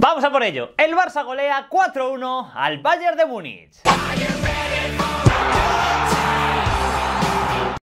Vamos a por ello. El Barça golea 4-1 al Bayern de Múnich.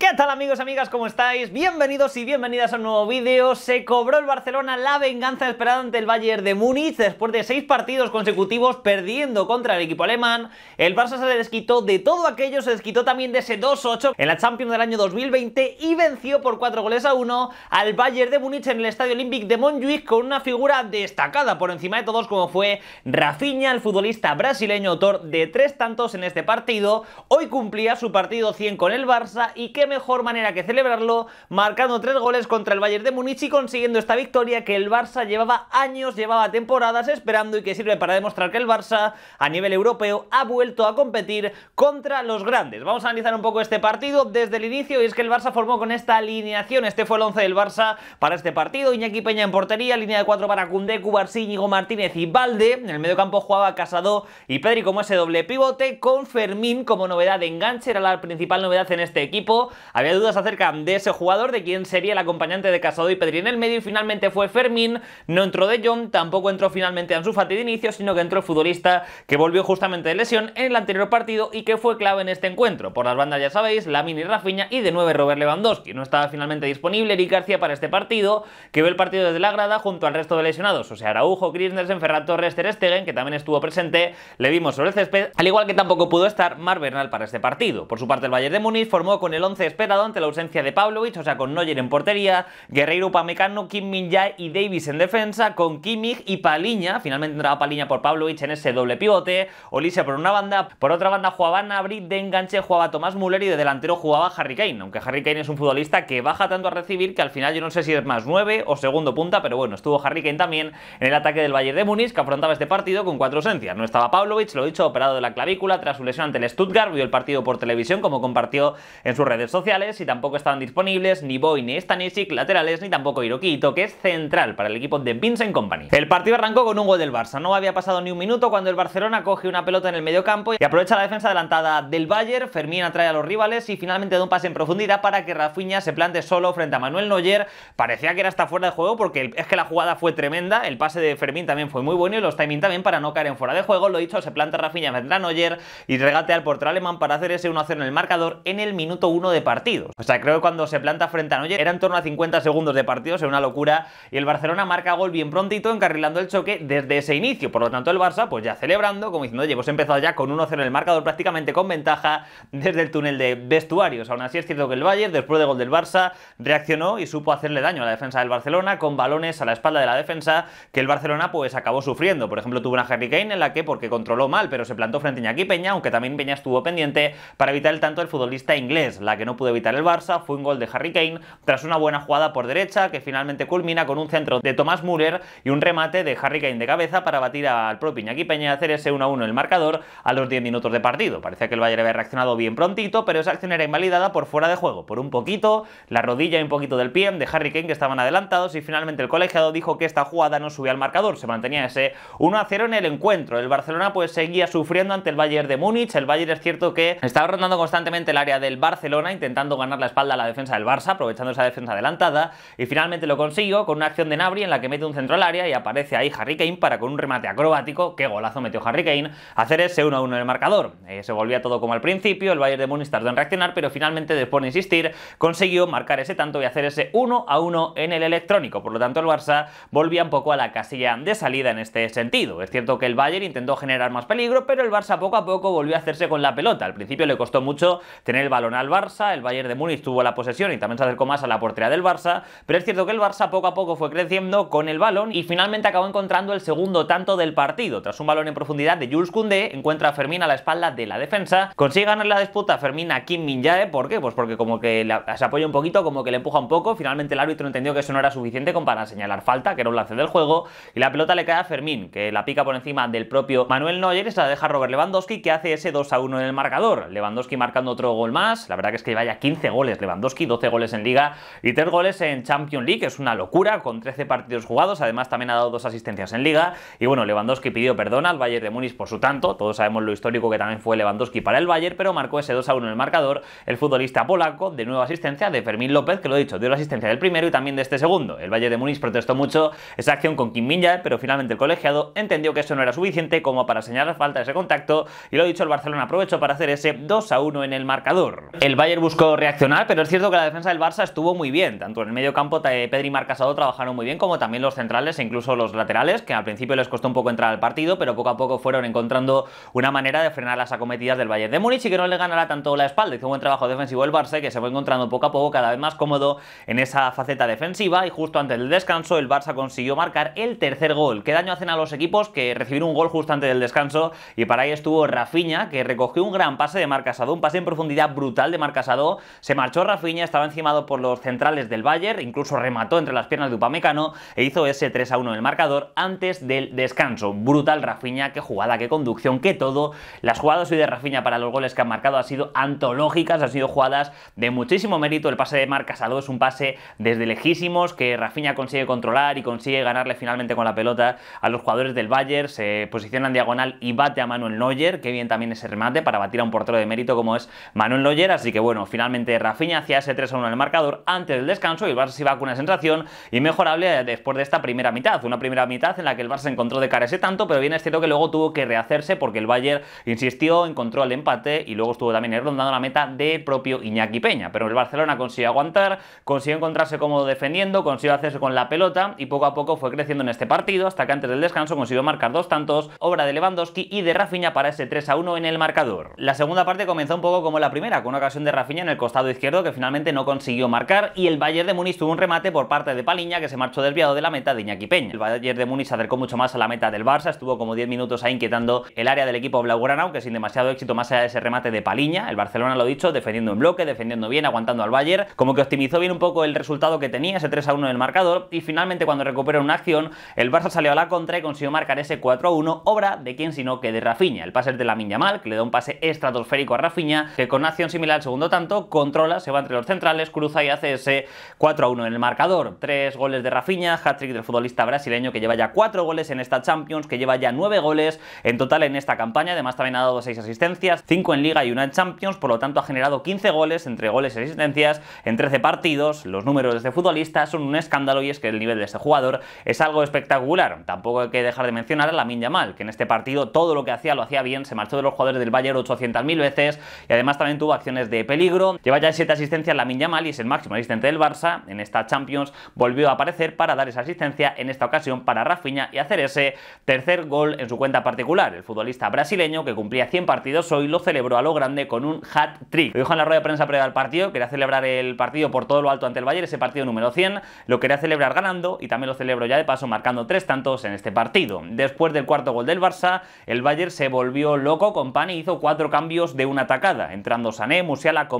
¿Qué tal amigos, amigas? ¿Cómo estáis? Bienvenidos y bienvenidas a un nuevo vídeo. Se cobró el Barcelona la venganza esperada ante el Bayern de Múnich después de seis partidos consecutivos perdiendo contra el equipo alemán. El Barça se desquitó de todo aquello, se desquitó también de ese 2-8 en la Champions del año 2020 y venció por 4 goles a 1 al Bayern de Múnich en el Estadio Olímpic de Montjuic con una figura destacada por encima de todos como fue Rafinha, el futbolista brasileño autor de tres tantos en este partido. Hoy cumplía su partido 100 con el Barça y que mejor manera que celebrarlo marcando tres goles contra el Bayern de Múnich y consiguiendo esta victoria que el Barça llevaba años, llevaba temporadas esperando y que sirve para demostrar que el Barça a nivel europeo ha vuelto a competir contra los grandes. Vamos a analizar un poco este partido desde el inicio y es que el Barça formó con esta alineación, este fue el 11 del Barça para este partido, Iñaki Peña en portería, línea de 4 para Cundé, Cubarsí, Íñigo Martínez y Valde, en el medio campo jugaba Casado y Pedri como ese doble pivote, con Fermín como novedad de enganche, era la principal novedad en este equipo, había dudas acerca de ese jugador, de quién sería el acompañante de Casado y Pedri en el medio y finalmente fue Fermín, no entró De Jong, tampoco entró finalmente Ansu Fati de inicio, sino que entró el futbolista que volvió justamente de lesión en el anterior partido y que fue clave en este encuentro. Por las bandas ya sabéis, la y Rafinha y de nueve Robert Lewandowski. No estaba finalmente disponible Eric García para este partido, que vio el partido desde la grada junto al resto de lesionados, o sea, Araujo, Christensen, Ferran Torres, Ter Stegen, que también estuvo presente, le vimos sobre el césped, al igual que tampoco pudo estar Mar Bernal para este partido. Por su parte, el Bayern de Múnich formó con el 11 esperado ante la ausencia de Pavlovich, o sea, con Noyer en portería, Guerreiro Pamecano, Kim Min y Davis en defensa, con Kimmich y Paliña, finalmente entraba Paliña por Pavlovich en ese doble pivote, Olise por una banda, por otra banda jugaba Nabri, de enganche, jugaba Tomás Müller y de delantero jugaba Harry Kane, aunque Harry Kane es un futbolista que baja tanto a recibir que al final yo no sé si es más 9 o segundo punta, pero bueno, estuvo Harry Kane también en el ataque del Bayern de Múnich que afrontaba este partido con cuatro ausencias. No estaba Pavlovich, lo dicho, operado de la clavícula tras su lesión ante el Stuttgart, vio el partido por televisión como compartió en sus redes sociales y tampoco estaban disponibles ni Boy ni Stanisic, laterales, ni tampoco Iroquito que es central para el equipo de Vincent Company. El partido arrancó con un gol del Barça, no había pasado ni un minuto cuando el Barcelona coge una pelota en el medio campo y aprovecha la defensa adelantada del Bayern, Fermín atrae a los rivales y finalmente da un pase en profundidad para que Rafinha se plante solo frente a Manuel Neuer, parecía que era hasta fuera de juego porque es que la jugada fue tremenda, el pase de Fermín también fue muy bueno y los timing también para no caer en fuera de juego, lo dicho, se planta Rafinha frente a Neuer y regatea al portal alemán para hacer ese 1-0 en el marcador en el minuto 1 de partido partidos. O sea, creo que cuando se planta frente a Noyer era en torno a 50 segundos de partido, era una locura. Y el Barcelona marca gol bien prontito, encarrilando el choque desde ese inicio. Por lo tanto, el Barça, pues ya celebrando, como diciendo, oye, pues hemos empezado ya con 1-0 en el marcador, prácticamente con ventaja desde el túnel de vestuarios. Aún así, es cierto que el Bayern, después del gol del Barça, reaccionó y supo hacerle daño a la defensa del Barcelona con balones a la espalda de la defensa que el Barcelona, pues acabó sufriendo. Por ejemplo, tuvo una Harry Kane en la que, porque controló mal, pero se plantó frente a Iñaki Peña, aunque también Peña estuvo pendiente para evitar el tanto del futbolista inglés, la que no pudo evitar el Barça fue un gol de Harry Kane tras una buena jugada por derecha que finalmente culmina con un centro de Tomás Müller y un remate de Harry Kane de cabeza para batir al propio Iñaki Peña y hacer ese 1-1 en el marcador a los 10 minutos de partido. Parecía que el Bayern había reaccionado bien prontito, pero esa acción era invalidada por fuera de juego, por un poquito, la rodilla y un poquito del pie de Harry Kane que estaban adelantados y finalmente el colegiado dijo que esta jugada no subía al marcador, se mantenía ese 1-0 en el encuentro. El Barcelona pues seguía sufriendo ante el Bayern de Múnich, el Bayern es cierto que estaba rondando constantemente el área del Barcelona intentando ganar la espalda a la defensa del Barça, aprovechando esa defensa adelantada, y finalmente lo consiguió con una acción de Nabri en la que mete un centro al área y aparece ahí Harry Kane para con un remate acrobático, que golazo metió Harry Kane, hacer ese 1-1 en el marcador. Eh, se volvía todo como al principio, el Bayern de Múnich tardó en reaccionar, pero finalmente después de insistir consiguió marcar ese tanto y hacer ese 1-1 en el electrónico, por lo tanto el Barça volvía un poco a la casilla de salida en este sentido. Es cierto que el Bayern intentó generar más peligro, pero el Barça poco a poco volvió a hacerse con la pelota. Al principio le costó mucho tener el balón al Barça, el Bayern de Múnich tuvo la posesión y también se acercó más a la portería del Barça, pero es cierto que el Barça poco a poco fue creciendo con el balón y finalmente acabó encontrando el segundo tanto del partido. Tras un balón en profundidad de Jules Koundé, encuentra a Fermín a la espalda de la defensa, consigue ganar la disputa Fermín a Kim min -jae. ¿por qué? Pues porque como que se apoya un poquito, como que le empuja un poco, finalmente el árbitro entendió que eso no era suficiente como para señalar falta, que era un lance del juego, y la pelota le cae a Fermín, que la pica por encima del propio Manuel Neuer y se la deja Robert Lewandowski, que hace ese 2 a 1 en el marcador. Lewandowski marcando otro gol más, la verdad que es que haya 15 goles Lewandowski, 12 goles en Liga y 3 goles en Champions League, es una locura, con 13 partidos jugados, además también ha dado dos asistencias en Liga, y bueno, Lewandowski pidió perdón al Bayern de Múnich por su tanto, todos sabemos lo histórico que también fue Lewandowski para el Bayern, pero marcó ese 2 a 1 en el marcador el futbolista polaco, de nueva asistencia de Fermín López, que lo he dicho, dio la asistencia del primero y también de este segundo. El Bayern de Múnich protestó mucho esa acción con Kim min pero finalmente el colegiado entendió que eso no era suficiente como para señalar falta de ese contacto, y lo ha dicho, el Barcelona aprovechó para hacer ese 2 a 1 en el marcador. El Bayern buscó reaccionar, pero es cierto que la defensa del Barça estuvo muy bien, tanto en el medio campo Pedri y Marcasado trabajaron muy bien, como también los centrales e incluso los laterales, que al principio les costó un poco entrar al partido, pero poco a poco fueron encontrando una manera de frenar las acometidas del Bayern de Múnich y que no le ganara tanto la espalda. Hizo un buen trabajo defensivo el Barça que se fue encontrando poco a poco cada vez más cómodo en esa faceta defensiva y justo antes del descanso el Barça consiguió marcar el tercer gol. ¿Qué daño hacen a los equipos que recibir un gol justo antes del descanso? Y para ahí estuvo Rafiña, que recogió un gran pase de Marcasado, un pase en profundidad brutal de Marcasado se marchó Rafinha, estaba encimado por los centrales del Bayern, incluso remató entre las piernas de Upamecano e hizo ese 3 a 1 en el marcador antes del descanso. Brutal Rafinha, qué jugada, qué conducción, qué todo. Las jugadas hoy de Rafinha para los goles que han marcado han sido antológicas, han sido jugadas de muchísimo mérito. El pase de Marcas Casado es un pase desde lejísimos que Rafinha consigue controlar y consigue ganarle finalmente con la pelota a los jugadores del Bayern. Se posiciona en diagonal y bate a Manuel Neuer, que bien también ese remate para batir a un portero de mérito como es Manuel Neuer. Así que bueno, finalmente Rafinha hacía ese 3 a 1 en el marcador antes del descanso y el Barça se iba con una sensación inmejorable después de esta primera mitad. Una primera mitad en la que el Barça se encontró de cara ese tanto, pero bien es cierto que luego tuvo que rehacerse porque el Bayern insistió, encontró el empate y luego estuvo también rondando la meta de propio Iñaki Peña. Pero el Barcelona consiguió aguantar, consiguió encontrarse cómodo defendiendo, consiguió hacerse con la pelota y poco a poco fue creciendo en este partido hasta que antes del descanso consiguió marcar dos tantos, obra de Lewandowski y de Rafinha para ese 3 a 1 en el marcador. La segunda parte comenzó un poco como la primera, con una ocasión de Rafinha en el costado izquierdo que finalmente no consiguió marcar y el Bayern de Muniz tuvo un remate por parte de Paliña que se marchó desviado de la meta de Iñaki Peña. El Bayern de Múnich se acercó mucho más a la meta del Barça, estuvo como 10 minutos ahí inquietando el área del equipo blaugrana, aunque sin demasiado éxito más allá de ese remate de Paliña. El Barcelona, lo dicho, defendiendo en bloque, defendiendo bien, aguantando al Bayern, como que optimizó bien un poco el resultado que tenía, ese 3 a 1 en el marcador y finalmente cuando recuperó una acción, el Barça salió a la contra y consiguió marcar ese 4 a 1, obra de quien sino que de Rafinha. El pase de la mal, que le da un pase estratosférico a Rafinha, que con una acción similar al segundo tanto controla, se va entre los centrales, cruza y hace ese 4 a 1 en el marcador. Tres goles de Rafinha, hat-trick del futbolista brasileño que lleva ya cuatro goles en esta Champions, que lleva ya nueve goles en total en esta campaña. Además, también ha dado seis asistencias, cinco en Liga y una en Champions, por lo tanto, ha generado 15 goles entre goles y asistencias en 13 partidos. Los números de este futbolista son un escándalo y es que el nivel de este jugador es algo espectacular. Tampoco hay que dejar de mencionar a la Lamin Mal, que en este partido todo lo que hacía lo hacía bien, se marchó de los jugadores del Bayern 800.000 veces y además también tuvo acciones de peligro Lleva ya 7 asistencias la Yamal y es el máximo asistente del Barça. En esta Champions volvió a aparecer para dar esa asistencia, en esta ocasión para Rafinha y hacer ese tercer gol en su cuenta particular. El futbolista brasileño, que cumplía 100 partidos hoy, lo celebró a lo grande con un hat-trick. Lo dijo en la rueda de prensa previa al partido, quería celebrar el partido por todo lo alto ante el Bayern, ese partido número 100, lo quería celebrar ganando y también lo celebró ya de paso marcando tres tantos en este partido. Después del cuarto gol del Barça, el Bayern se volvió loco con Pan y hizo cuatro cambios de una atacada, entrando Sané, Musiala, con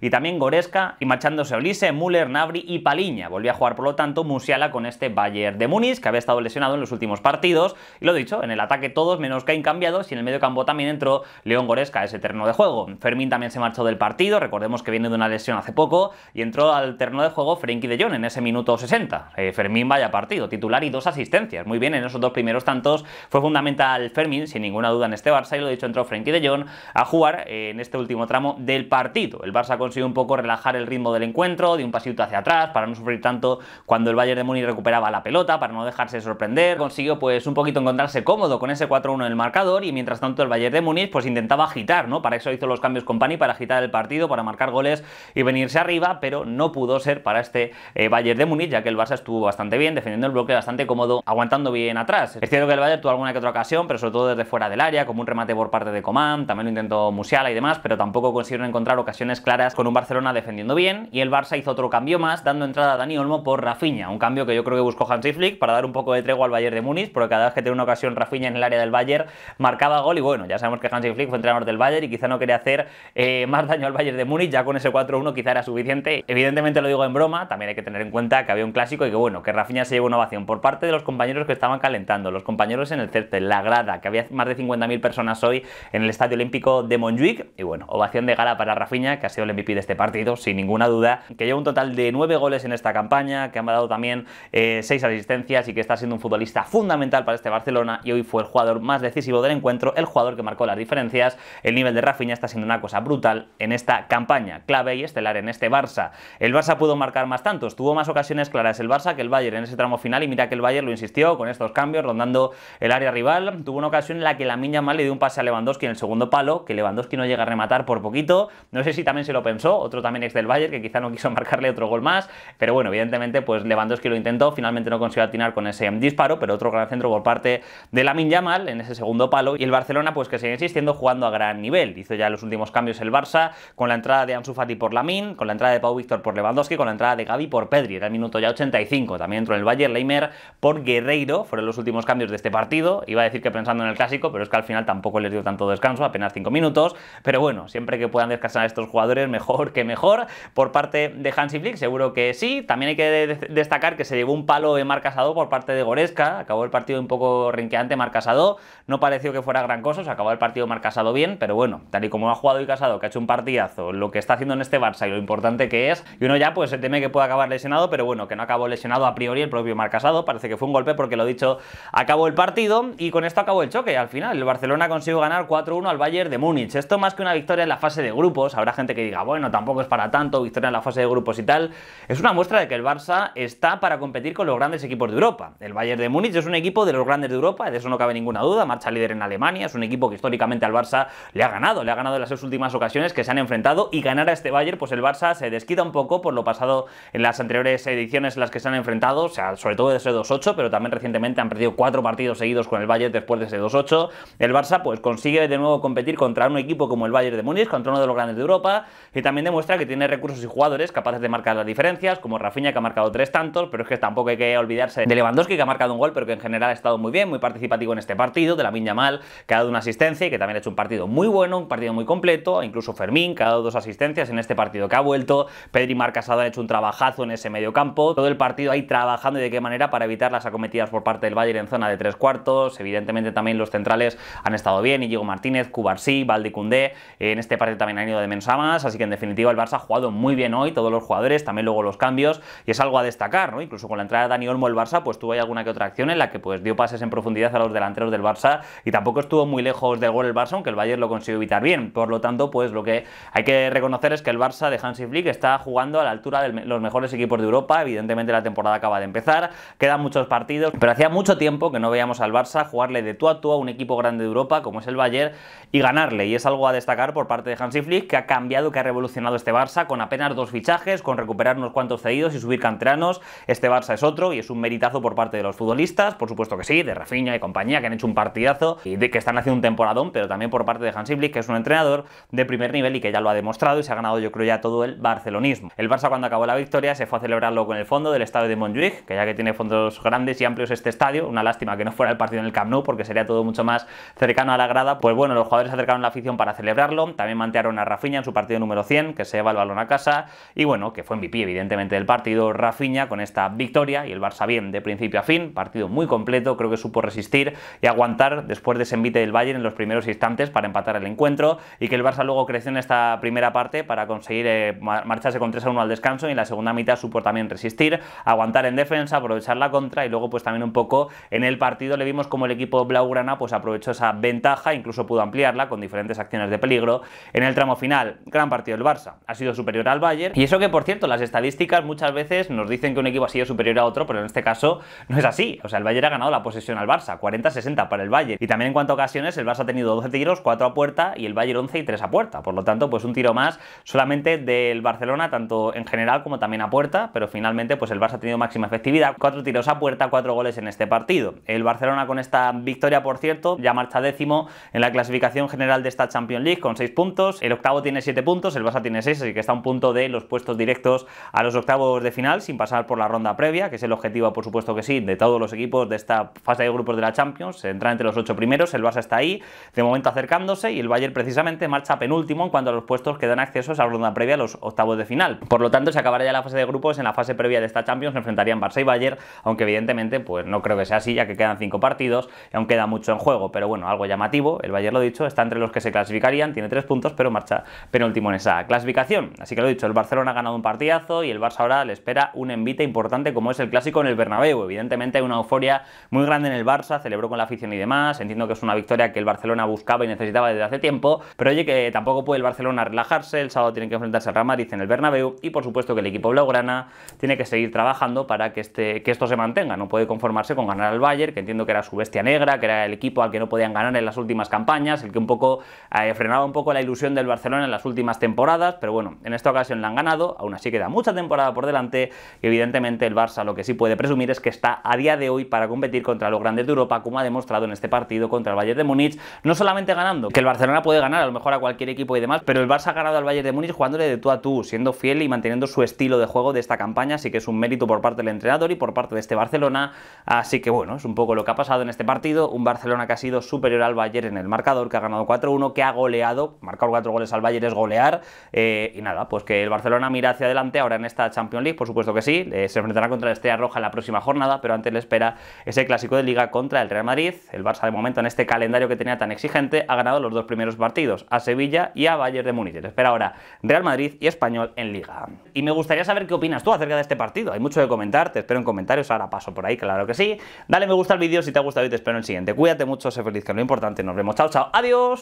y también Goresca y marchándose Olise, Müller, Nabri y Paliña. Volvió a jugar por lo tanto Musiala con este Bayern de Muniz que había estado lesionado en los últimos partidos y lo dicho, en el ataque todos menos Kane cambiados y en el medio campo también entró León Goresca a ese terreno de juego. Fermín también se marchó del partido, recordemos que viene de una lesión hace poco y entró al terreno de juego Frenkie de Jong en ese minuto 60. Eh, Fermín vaya partido, titular y dos asistencias. Muy bien, en esos dos primeros tantos fue fundamental Fermín, sin ninguna duda en este Barça y lo dicho entró Frenkie de Jong a jugar eh, en este último tramo del partido. El Barça consiguió un poco relajar el ritmo del encuentro, de un pasito hacia atrás, para no sufrir tanto cuando el Bayern de Múnich recuperaba la pelota, para no dejarse sorprender. Consiguió pues un poquito encontrarse cómodo con ese 4-1 en el marcador y mientras tanto el Bayern de Múnich pues intentaba agitar, ¿no? Para eso hizo los cambios con Pani, para agitar el partido, para marcar goles y venirse arriba, pero no pudo ser para este eh, Bayern de Múnich, ya que el Barça estuvo bastante bien, defendiendo el bloque bastante cómodo, aguantando bien atrás. Es cierto que el Bayern tuvo alguna que otra ocasión, pero sobre todo desde fuera del área, como un remate por parte de Coman, también lo intentó Musiala y demás, pero tampoco consiguieron encontrar ocasiones claras con un Barcelona defendiendo bien y el Barça hizo otro cambio más dando entrada a Dani Olmo por Rafinha, un cambio que yo creo que buscó Hansi Flick para dar un poco de tregua al Bayern de Múnich porque cada vez que tenía una ocasión Rafinha en el área del Bayern marcaba gol y bueno, ya sabemos que Hansi Flick fue entrenador del Bayern y quizá no quería hacer eh, más daño al Bayern de Múnich, ya con ese 4-1 quizá era suficiente. Evidentemente lo digo en broma, también hay que tener en cuenta que había un clásico y que bueno, que Rafinha se llevó una ovación por parte de los compañeros que estaban calentando, los compañeros en el césped, la grada, que había más de 50.000 personas hoy en el Estadio Olímpico de Montjuic y bueno, ovación de gala para Rafinha que ha sido el MVP de este partido, sin ninguna duda, que lleva un total de 9 goles en esta campaña, que ha dado también eh, seis 6 asistencias y que está siendo un futbolista fundamental para este Barcelona y hoy fue el jugador más decisivo del encuentro, el jugador que marcó las diferencias. El nivel de Rafinha está siendo una cosa brutal en esta campaña, clave y estelar en este Barça. El Barça pudo marcar más tantos, tuvo más ocasiones claras el Barça que el Bayern en ese tramo final y mira que el Bayern lo insistió con estos cambios rondando el área rival. Tuvo una ocasión en la que la Miña mal le dio un pase a Lewandowski en el segundo palo, que Lewandowski no llega a rematar por poquito. No sé si también se lo pensó, otro también es del Bayern, que quizá no quiso marcarle otro gol más, pero bueno, evidentemente pues Lewandowski lo intentó, finalmente no consiguió atinar con ese disparo, pero otro gran centro por parte de Lamin Yamal en ese segundo palo, y el Barcelona pues que sigue insistiendo jugando a gran nivel, hizo ya los últimos cambios el Barça, con la entrada de Ansu Fati por Lamin, con la entrada de Pau Víctor por Lewandowski, con la entrada de Gaby por Pedri, era el minuto ya 85, también entró el Bayern Leimer por Guerreiro, fueron los últimos cambios de este partido, iba a decir que pensando en el clásico, pero es que al final tampoco les dio tanto descanso, apenas 5 minutos, pero bueno, siempre que puedan descansar estos jugadores jugadores mejor que mejor por parte de Hansi Flick, seguro que sí. También hay que destacar que se llevó un palo de Marcasado por parte de Goresca, acabó el partido un poco rinqueante Marcasado no pareció que fuera gran cosa, se acabó el partido Marcasado bien, pero bueno, tal y como ha jugado y Casado, que ha hecho un partidazo, lo que está haciendo en este Barça y lo importante que es, y uno ya pues se teme que pueda acabar lesionado, pero bueno, que no acabó lesionado a priori el propio Marcasado parece que fue un golpe porque lo dicho, acabó el partido y con esto acabó el choque, al final el Barcelona consiguió ganar 4-1 al Bayern de Múnich, esto más que una victoria en la fase de grupos, habrá gente que diga, bueno, tampoco es para tanto, victoria en la fase de grupos y tal, es una muestra de que el Barça está para competir con los grandes equipos de Europa. El Bayern de Múnich es un equipo de los grandes de Europa, de eso no cabe ninguna duda, marcha líder en Alemania, es un equipo que históricamente al Barça le ha ganado, le ha ganado en las últimas ocasiones que se han enfrentado y ganar a este Bayern, pues el Barça se desquita un poco por lo pasado en las anteriores ediciones en las que se han enfrentado, o sea, sobre todo desde 2-8, pero también recientemente han perdido cuatro partidos seguidos con el Bayern después de ese 2-8. El Barça pues consigue de nuevo competir contra un equipo como el Bayern de Múnich, contra uno de los grandes de Europa, y también demuestra que tiene recursos y jugadores capaces de marcar las diferencias, como Rafinha que ha marcado tres tantos, pero es que tampoco hay que olvidarse de Lewandowski que ha marcado un gol, pero que en general ha estado muy bien, muy participativo en este partido, de la viña Mal que ha dado una asistencia y que también ha hecho un partido muy bueno, un partido muy completo, e incluso Fermín que ha dado dos asistencias en este partido que ha vuelto, Pedri Marcasado ha hecho un trabajazo en ese medio campo, todo el partido ahí trabajando y de qué manera para evitar las acometidas por parte del Bayern en zona de tres cuartos, evidentemente también los centrales han estado bien, Diego Martínez, Cubarsí, Valdicundé, en este partido también han ido de mensaje así que en definitiva el Barça ha jugado muy bien hoy, todos los jugadores, también luego los cambios, y es algo a destacar, ¿no? Incluso con la entrada de Dani Olmo el Barça, pues tuvo alguna que otra acción en la que pues dio pases en profundidad a los delanteros del Barça y tampoco estuvo muy lejos del gol el Barça, aunque el Bayern lo consiguió evitar bien, por lo tanto, pues lo que hay que reconocer es que el Barça de Hansi Flick está jugando a la altura de los mejores equipos de Europa, evidentemente la temporada acaba de empezar, quedan muchos partidos, pero hacía mucho tiempo que no veíamos al Barça jugarle de tú a tú a un equipo grande de Europa como es el Bayern y ganarle, y es algo a destacar por parte de Hansi Flick que ha cambiado que ha revolucionado este Barça con apenas dos fichajes, con recuperar unos cuantos cedidos y subir canteranos. Este Barça es otro y es un meritazo por parte de los futbolistas, por supuesto que sí, de Rafinha y compañía, que han hecho un partidazo y que están haciendo un temporadón, pero también por parte de Hans Flick, que es un entrenador de primer nivel y que ya lo ha demostrado y se ha ganado, yo creo, ya todo el barcelonismo. El Barça, cuando acabó la victoria, se fue a celebrarlo con el fondo del estadio de Montjuic, que ya que tiene fondos grandes y amplios este estadio, una lástima que no fuera el partido en el Camp Nou, porque sería todo mucho más cercano a la grada. Pues bueno, los jugadores acercaron la afición para celebrarlo, también mantearon a Rafinha en su partido número 100, que se lleva el balón a casa, y bueno, que fue MVP evidentemente del partido Rafinha con esta victoria y el Barça bien de principio a fin, partido muy completo, creo que supo resistir y aguantar después de ese envite del Bayern en los primeros instantes para empatar el encuentro y que el Barça luego creció en esta primera parte para conseguir eh, marcharse con 3 a 1 al descanso y en la segunda mitad supo también resistir, aguantar en defensa, aprovechar la contra y luego pues también un poco en el partido le vimos como el equipo blaugrana pues aprovechó esa ventaja, incluso pudo ampliarla con diferentes acciones de peligro en el tramo final gran partido el Barça. Ha sido superior al Bayern. Y eso que, por cierto, las estadísticas muchas veces nos dicen que un equipo ha sido superior a otro, pero en este caso no es así. O sea, el Bayern ha ganado la posesión al Barça, 40-60 para el Bayern. Y también en cuanto a ocasiones, el Barça ha tenido 12 tiros, 4 a puerta y el Bayern 11 y 3 a puerta. Por lo tanto, pues un tiro más solamente del Barcelona, tanto en general como también a puerta, pero finalmente pues el Barça ha tenido máxima efectividad, 4 tiros a puerta, 4 goles en este partido. El Barcelona con esta victoria, por cierto, ya marcha décimo en la clasificación general de esta Champions League con 6 puntos. El octavo tiene 7 puntos, el Barça tiene 6, así que está a un punto de los puestos directos a los octavos de final sin pasar por la ronda previa, que es el objetivo, por supuesto que sí, de todos los equipos de esta fase de grupos de la Champions, entra entre los ocho primeros, el Barça está ahí, de momento acercándose y el Bayern precisamente marcha penúltimo en cuanto a los puestos que dan acceso a la ronda previa a los octavos de final. Por lo tanto, se acabará ya la fase de grupos, en la fase previa de esta Champions se enfrentarían Barça y Bayern, aunque evidentemente pues no creo que sea así, ya que quedan cinco partidos y aún queda mucho en juego, pero bueno, algo llamativo, el Bayern lo dicho, está entre los que se clasificarían, tiene tres puntos, pero marcha pero último en esa clasificación. Así que lo he dicho, el Barcelona ha ganado un partidazo y el Barça ahora le espera un envite importante como es el clásico en el Bernabéu. Evidentemente hay una euforia muy grande en el Barça, celebró con la afición y demás. Entiendo que es una victoria que el Barcelona buscaba y necesitaba desde hace tiempo, pero oye que tampoco puede el Barcelona relajarse, el sábado tiene que enfrentarse al Real Madrid en el Bernabéu y por supuesto que el equipo blaugrana tiene que seguir trabajando para que este que esto se mantenga, no puede conformarse con ganar al Bayern, que entiendo que era su bestia negra, que era el equipo al que no podían ganar en las últimas campañas, el que un poco eh, frenaba un poco la ilusión del Barcelona en las últimas últimas temporadas, pero bueno, en esta ocasión la han ganado, aún así queda mucha temporada por delante evidentemente el Barça lo que sí puede presumir es que está a día de hoy para competir contra los grandes de Europa, como ha demostrado en este partido contra el Bayern de Múnich, no solamente ganando, que el Barcelona puede ganar a lo mejor a cualquier equipo y demás, pero el Barça ha ganado al Bayern de Múnich jugándole de tú a tú, siendo fiel y manteniendo su estilo de juego de esta campaña, así que es un mérito por parte del entrenador y por parte de este Barcelona, así que bueno, es un poco lo que ha pasado en este partido, un Barcelona que ha sido superior al Bayern en el marcador, que ha ganado 4-1, que ha goleado, marcado cuatro goles al Bayern es golear. Eh, y nada, pues que el Barcelona mira hacia adelante ahora en esta Champions League, por supuesto que sí. Eh, se enfrentará contra la Estrella Roja en la próxima jornada, pero antes le espera ese clásico de liga contra el Real Madrid. El Barça de momento en este calendario que tenía tan exigente ha ganado los dos primeros partidos, a Sevilla y a Bayern de Múnich. Le espera ahora Real Madrid y Español en liga. Y me gustaría saber qué opinas tú acerca de este partido. Hay mucho que comentar, te espero en comentarios, ahora paso por ahí, claro que sí. Dale me gusta al vídeo si te ha gustado y te espero en el siguiente. Cuídate mucho, sé feliz, que lo importante. Nos vemos. Chao, chao. Adiós.